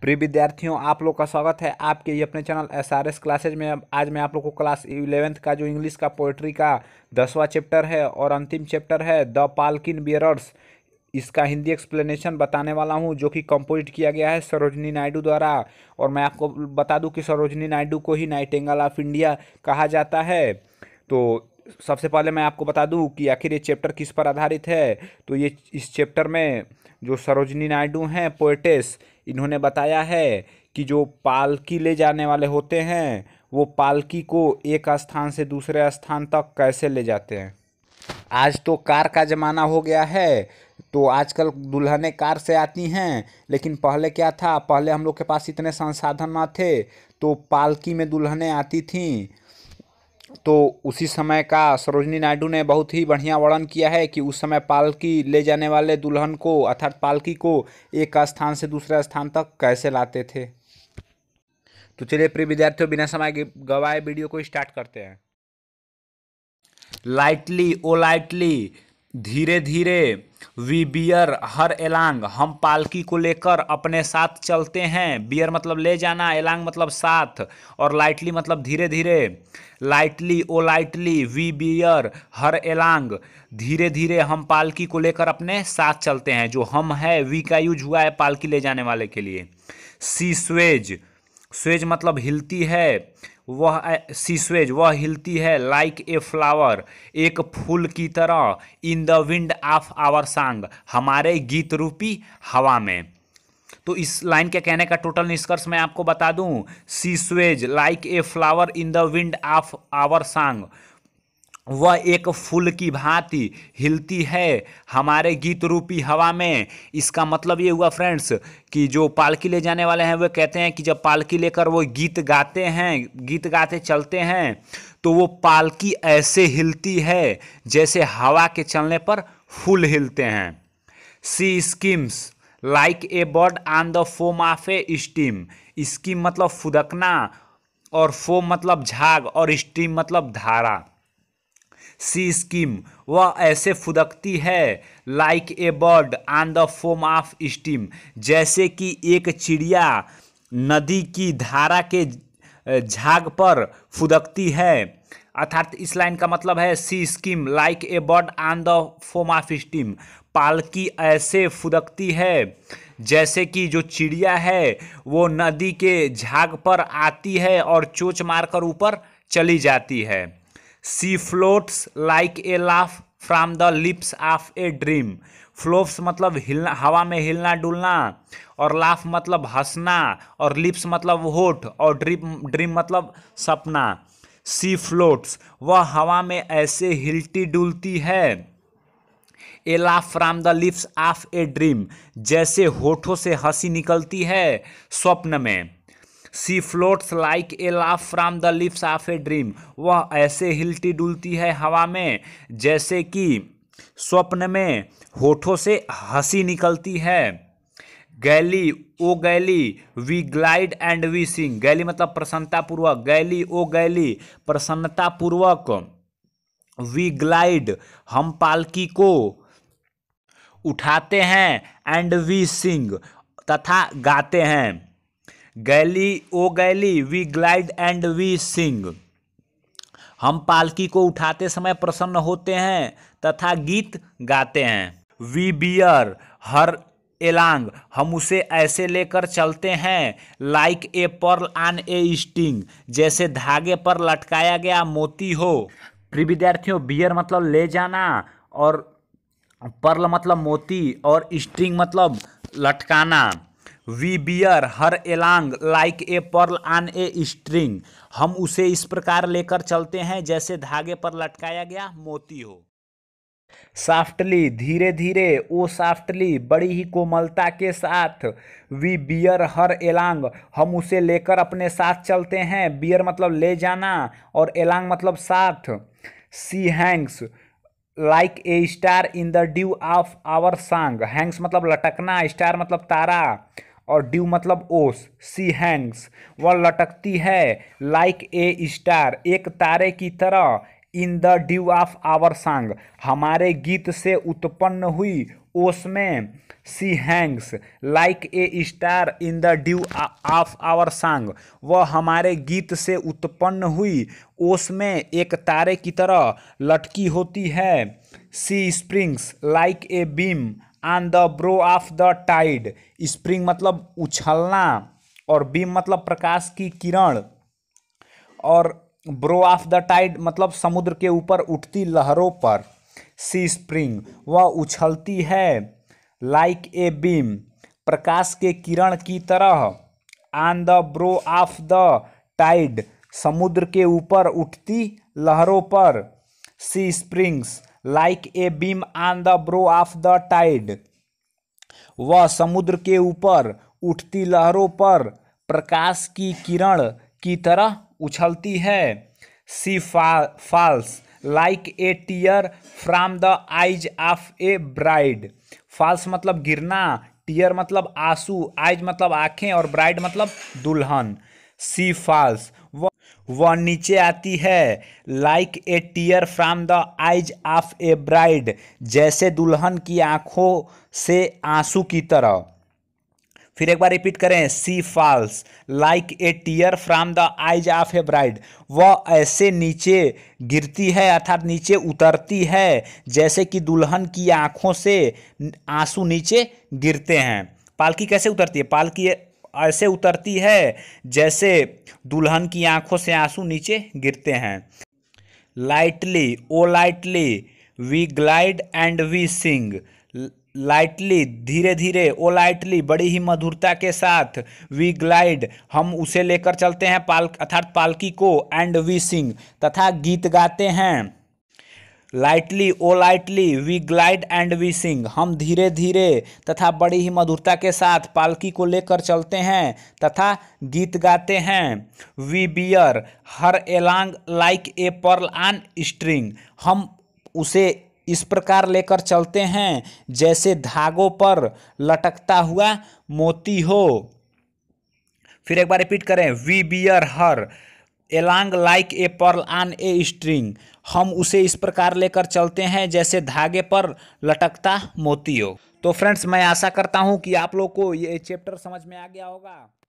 प्रिय विद्यार्थियों आप लोग का स्वागत है आपके ये अपने channel S R S classes में आज मैं आप लोग को क्लास इलेवेंथ का जो इंग्लिश का पोइट्री का दसवां चैप्टर है और अंतिम चैप्टर है द पालकिन बियरर्स इसका हिंदी एक्सप्लेनेशन बताने वाला हूँ जो कि कंपोज किया गया है सरोजनी नायडू द्वारा और मैं आपको बता दूँ कि सरोजनी नायडू को ही नाइटेंगल ऑफ इंडिया कहा जाता है तो सबसे पहले मैं आपको बता दूं कि आखिर ये चैप्टर किस पर आधारित है तो ये इस चैप्टर में जो सरोजनी नायडू हैं पोएटेस इन्होंने बताया है कि जो पालकी ले जाने वाले होते हैं वो पालकी को एक स्थान से दूसरे स्थान तक कैसे ले जाते हैं आज तो कार का ज़माना हो गया है तो आजकल दुल्हने कार से आती हैं लेकिन पहले क्या था पहले हम लोग के पास इतने संसाधन ना थे तो पालकी में दुल्हने आती थीं तो उसी समय का सरोजनी नायडू ने बहुत ही बढ़िया वर्णन किया है कि उस समय पालकी ले जाने वाले दुल्हन को अर्थात पालकी को एक स्थान से दूसरे स्थान तक कैसे लाते थे तो चलिए प्रिय विद्यार्थियों बिना समय गवाए वीडियो को स्टार्ट करते हैं लाइटली ओ लाइटली धीरे धीरे वी बियर हर एलांग हम पालकी को लेकर अपने साथ चलते हैं बियर मतलब ले जाना एलांग मतलब साथ और लाइटली मतलब धीरे धीरे lightly O lightly we bear her along धीरे धीरे हम पालकी को लेकर अपने साथ चलते हैं जो हम है वी का यूज हुआ है पालकी ले जाने वाले के लिए सी स्वेज स्वेज मतलब हिलती है वह सीसवेज वह हिलती है लाइक ए फ्लावर एक फूल की तरह in the wind of our song हमारे गीत रूपी हवा में तो इस लाइन के कहने का टोटल निष्कर्ष मैं आपको बता दूं she sways like a flower in the wind of our song वह एक फूल की भांति हिलती है हमारे गीत रूपी हवा में इसका मतलब ये हुआ फ्रेंड्स कि जो पालकी ले जाने वाले हैं वे कहते हैं कि जब पालकी लेकर वो गीत गाते हैं गीत गाते चलते हैं तो वो पालकी ऐसे हिलती है जैसे हवा के चलने पर फूल हिलते हैं she skims like a bird on the foam of a steam skim मतलब फुदकना और फोम मतलब झाग और स्टीम मतलब धारा सी स्कीम वह ऐसे फुदकती है like a bird on the foam of steam जैसे कि एक चिड़िया नदी की धारा के झाग पर फुदकती है अर्थात इस लाइन का मतलब है she skim like a bird on the foam of steam पालकी ऐसे फुदकती है जैसे कि जो चिड़िया है वो नदी के झाग पर आती है और चोच मारकर ऊपर चली जाती है she floats like a laugh from the lips of a dream floats मतलब हिलना हवा में हिलना डुलना और लाफ मतलब हंसना और लिप्स मतलब होठ और ड्रीम ड्रीम मतलब सपना सी फ्लोट्स वह हवा में ऐसे हिलती डुलती है a laugh from the lips of a dream जैसे होठों से हंसी निकलती है स्वप्न में she floats like a laugh from the lips of a dream वह ऐसे हिलती डुलती है हवा में जैसे कि स्वप्न में होठों से हंसी निकलती है gaily O gaily we glide and we sing gaily मतलब प्रसन्नतापूर्वक गैली ओ गैली प्रसन्नतापूर्वक वी ग्लाइड हम पालकी को उठाते हैं एंड वी सिंग तथा गाते हैं gaily O gaily we glide and we sing हम पालकी को उठाते समय प्रसन्न होते हैं तथा गीत गाते हैं वी बियर हर एलांग हम उसे ऐसे लेकर चलते हैं like a pearl on A sting जैसे धागे पर लटकाया गया मोती हो प्रिय विद्यार्थियों बियर मतलब ले जाना और पर्ल मतलब मोती और स्ट्रिंग मतलब लटकाना we bear her along like a pearl on a string हम उसे इस प्रकार लेकर चलते हैं जैसे धागे पर लटकाया गया मोती हो साफ्टली धीरे धीरे ओ साफ्टली बड़ी ही कोमलता के साथ वी बियर हर एलांग हम उसे लेकर अपने साथ चलते हैं बियर मतलब ले जाना और एलांग मतलब साथ she hangs like a star in the dew of our song hangs मतलब लटकना स्टार मतलब तारा और ड्यू मतलब ओस सी हैंग्स वह लटकती है लाइक ए स्टार एक तारे की तरह in the dew of our song हमारे गीत से उत्पन्न हुई ओस में she hangs like a star in the dew of our song वह हमारे गीत से उत्पन्न हुई ओस में एक तारे की तरह लटकी होती है she springs like a beam on the brow of the tide spring मतलब उछलना और बीम मतलब प्रकाश की किरण और ब्रो ऑफ द टाइड मतलब समुद्र के ऊपर उठती लहरों पर सी स्प्रिंग वह उछलती है लाइक ए बीम प्रकाश के किरण की तरह on the brow of the tide समुद्र के ऊपर उठती लहरों पर she springs like a beam on the brow of the tide वह समुद्र के ऊपर उठती लहरों पर प्रकाश की किरण की तरह उछलती है she falls like a tear from the eyes of a bride falls मतलब गिरना टीयर मतलब आंसू आइज मतलब आंखें और ब्राइड मतलब दुल्हन सी फॉल्स वह वह नीचे आती है like a tear from the eyes of a bride जैसे दुल्हन की आंखों से आंसू की तरह फिर एक बार रिपीट करें she falls like a tear from the eyes of a bride वह ऐसे नीचे गिरती है अर्थात नीचे उतरती है जैसे कि दुल्हन की आंखों से आंसू नीचे गिरते हैं पालकी कैसे उतरती है पालकी ऐसे उतरती है जैसे दुल्हन की आंखों से आंसू नीचे गिरते हैं lightly O lightly we glide and we sing lightly धीरे धीरे ओ लाइटली बड़ी ही मधुरता के साथ वी ग्लाइड हम उसे लेकर चलते हैं पाल अर्थात पालकी को एंड वी सिंग तथा गीत गाते हैं lightly O lightly we glide and we sing हम धीरे धीरे तथा बड़ी ही मधुरता के साथ पालकी को लेकर चलते हैं तथा गीत गाते हैं we bear her along like a pearl on string हम उसे इस प्रकार लेकर चलते हैं जैसे धागों पर लटकता हुआ मोती हो फिर एक बार रिपीट करें we bear her along like a pearl on a string हम उसे इस प्रकार लेकर चलते हैं जैसे धागे पर लटकता मोती हो तो फ्रेंड्स मैं आशा करता हूँ कि आप लोग को ये चैप्टर समझ में आ गया होगा